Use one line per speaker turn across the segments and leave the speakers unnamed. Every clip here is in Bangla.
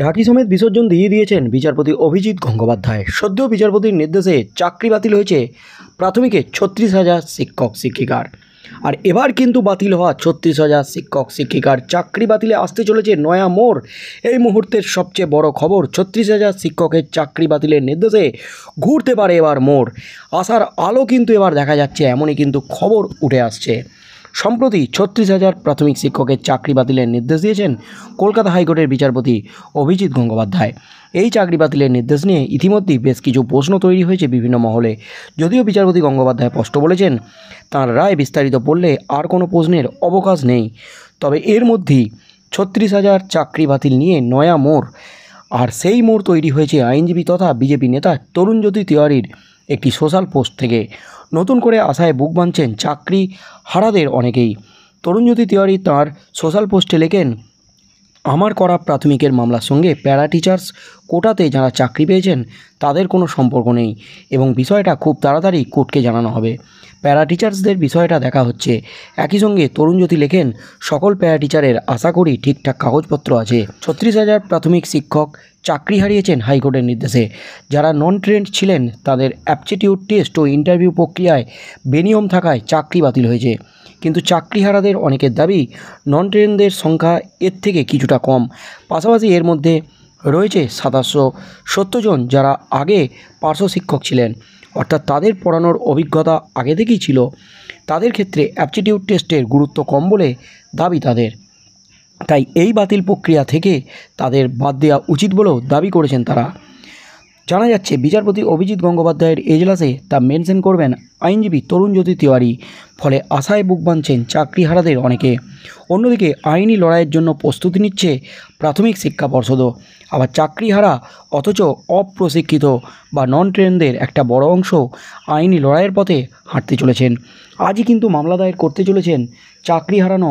ঢাকি সমেত বিসর্জন দিয়ে দিয়েছেন বিচারপতি অভিজিৎ গঙ্গোপাধ্যায় সদ্য বিচারপতির নির্দেশে চাকরি বাতিল হয়েছে প্রাথমিকে ছত্রিশ হাজার শিক্ষক শিক্ষিকার আর এবার কিন্তু বাতিল হওয়া ছত্রিশ হাজার শিক্ষক শিক্ষিকার চাকরি বাতিলে আসতে চলেছে নয়া মোড় এই মুহূর্তের সবচেয়ে বড় খবর ছত্রিশ হাজার শিক্ষকের চাকরি বাতিলের নির্দেশে ঘুরতে পারে এবার মোড় আসার আলো কিন্তু এবার দেখা যাচ্ছে এমনই কিন্তু খবর উঠে আসছে সম্প্রতি ছত্রিশ হাজার প্রাথমিক শিক্ষকের চাকরি বাতিলের নির্দেশ দিয়েছেন কলকাতা হাইকোর্টের বিচারপতি অভিজিৎ গঙ্গোপাধ্যায় এই চাকরি বাতিলের নির্দেশ নিয়ে ইতিমধ্যেই বেশ কিছু প্রশ্ন তৈরি হয়েছে বিভিন্ন মহলে যদিও বিচারপতি গঙ্গোপাধ্যায় স্পষ্ট বলেছেন তার রায় বিস্তারিত পড়লে আর কোনো প্রশ্নের অবকাশ নেই তবে এর মধ্যেই ছত্রিশ হাজার চাকরি বাতিল নিয়ে নয়া মোড় আর সেই মোড় তৈরি হয়েছে আইনজীবী তথা বিজেপি নেতা তরুণজ্যোতি তিওয়ারির একটি সোশ্যাল পোস্ট থেকে নতুন করে আশায় বুক বাঁধছেন চাকরি হারাদের অনেকেই তরুণজ্যোতি তিওয়ারি তাঁর সোশ্যাল পোস্টে লেখেন আমার করা প্রাথমিকের মামলার সঙ্গে প্যারা টিচার্স কোটাতে যারা চাকরি পেয়েছেন তাদের কোনো সম্পর্ক নেই এবং বিষয়টা খুব তাড়াতাড়ি কোর্টকে জানানো হবে প্যারা টিচার্সদের বিষয়টা দেখা হচ্ছে একই সঙ্গে তরুণজ্যোতি লেখেন সকল প্যারা টিচারের আশা করি ঠিকঠাক কাগজপত্র আছে ছত্রিশ হাজার প্রাথমিক শিক্ষক চাকরি হারিয়েছেন হাইকোর্টের নির্দেশে যারা নন ট্রেন্ড ছিলেন তাদের অ্যাপটিটিউড টেস্ট ও ইন্টারভিউ প্রক্রিয়ায় বেনিয়ম থাকায় চাকরি বাতিল হয়েছে কিন্তু চাকরিহারাদের অনেকের দাবি নন ট্রেনদের সংখ্যা এর থেকে কিছুটা কম পাশাপাশি এর মধ্যে রয়েছে সাতাশশো সত্তর জন যারা আগে পার্শ্ব শিক্ষক ছিলেন অর্থাৎ তাদের পড়ানোর অভিজ্ঞতা আগে থেকেই ছিল তাদের ক্ষেত্রে অ্যাপটিটিউড টেস্টের গুরুত্ব কম বলে দাবি তাদের তাই এই বাতিল প্রক্রিয়া থেকে তাদের বাদ দেওয়া উচিত বলেও দাবি করেছেন তারা জানা যাচ্ছে বিচারপতি অভিজিৎ গঙ্গোপাধ্যায়ের এজলাসে তা মেনশন করবেন আইনজীবী তরুণজ্যোতি তিওয়ারি ফলে আশায় বুক বাঁধছেন চাকরিহারাদের অনেকে অন্যদিকে আইনি লড়াইয়ের জন্য প্রস্তুতি নিচ্ছে প্রাথমিক শিক্ষা পর্ষদও আবার চাকরিহারা অথচ অপ্রশিক্ষিত বা নন ট্রেনদের একটা বড় অংশ আইনি লড়াইয়ের পথে হাঁটতে চলেছেন আজই কিন্তু মামলা দায়ের করতে চলেছেন চাকরি হারানো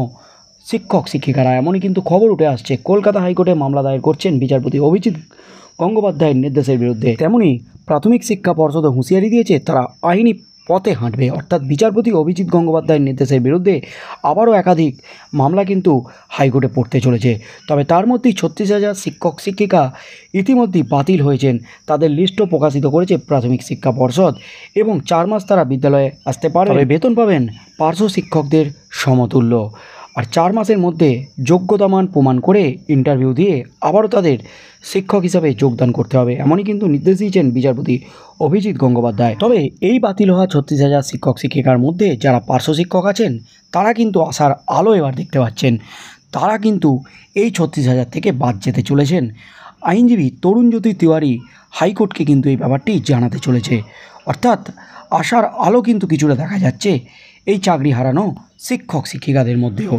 শিক্ষক শিক্ষিকারা এমনই কিন্তু খবর উঠে আসছে কলকাতা হাইকোর্টে মামলা দায়ের করছেন বিচারপতি অভিজিৎ গঙ্গোপাধ্যায়ের নির্দেশের বিরুদ্ধে তেমনি প্রাথমিক শিক্ষা পর্ষদ হুঁশিয়ারি দিয়েছে তারা আইনি পথে হাঁটবে অর্থাৎ বিচারপতি অভিজিৎ গঙ্গোপাধ্যায়ের নির্দেশের বিরুদ্ধে আবারও একাধিক মামলা কিন্তু হাইকোর্টে পড়তে চলেছে তবে তার মধ্যেই ছত্রিশ হাজার শিক্ষক শিক্ষিকা ইতিমধ্যেই বাতিল হয়েছেন তাদের লিস্টও প্রকাশিত করেছে প্রাথমিক শিক্ষা পর্ষদ এবং চার মাস তারা বিদ্যালয়ে আসতে পারে বেতন পাবেন পার্শ্ব শিক্ষকদের সমতুল্য আর চার মাসের মধ্যে যোগ্যতামান প্রমাণ করে ইন্টারভিউ দিয়ে আবারও তাদের শিক্ষক হিসাবে যোগদান করতে হবে এমনই কিন্তু নির্দেশ দিয়েছেন বিচারপতি অভিজিৎ গঙ্গোপাধ্যায় তবে এই বাতিল হওয়া ছত্রিশ হাজার শিক্ষক শিক্ষিকার মধ্যে যারা পার্শ্ব শিক্ষক আছেন তারা কিন্তু আসার আলো এবার দেখতে পাচ্ছেন তারা কিন্তু এই ছত্রিশ হাজার থেকে বাদ যেতে চলেছেন আইনজীবী তরুণজ্যোতি তিওয়ারি হাইকোর্টকে কিন্তু এই ব্যাপারটি জানাতে চলেছে অর্থাৎ আশার আলো কিন্তু কিছুটা দেখা যাচ্ছে এই চাকরি হারানো শিক্ষক শিক্ষিকাদের মধ্যেও